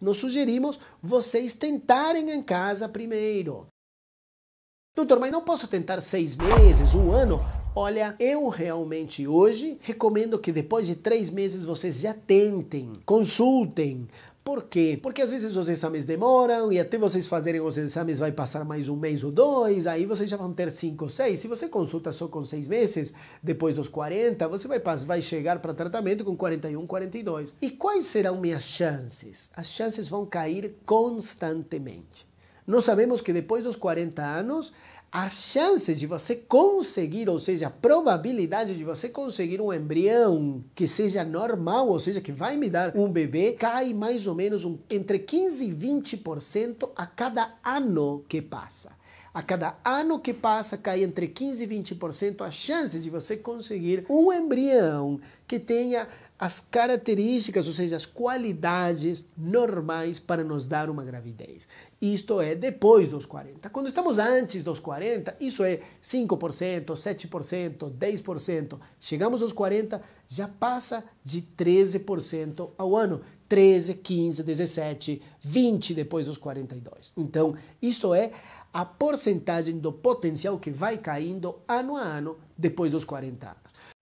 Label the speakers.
Speaker 1: Nós sugerimos vocês tentarem em casa primeiro. Doutor, mas não posso tentar seis meses, um ano? Olha, eu realmente hoje recomendo que depois de três meses vocês já tentem, consultem, por quê? Porque às vezes os exames demoram e até vocês fazerem os exames vai passar mais um mês ou dois, aí vocês já vão ter cinco, seis. Se você consulta só com seis meses, depois dos 40, você vai, vai chegar para tratamento com 41, 42. E quais serão minhas chances? As chances vão cair constantemente. Nós sabemos que depois dos 40 anos, a chance de você conseguir, ou seja, a probabilidade de você conseguir um embrião que seja normal, ou seja, que vai me dar um bebê, cai mais ou menos um, entre 15 e 20% a cada ano que passa. A cada ano que passa, cai entre 15% e 20% a chance de você conseguir um embrião que tenha as características, ou seja, as qualidades normais para nos dar uma gravidez. Isto é depois dos 40. Quando estamos antes dos 40, isso é 5%, 7%, 10%. Chegamos aos 40, já passa de 13% ao ano. 13, 15, 17, 20 depois dos 42. Então, isso é a porcentagem do potencial que vai caindo ano a ano depois dos 40 anos.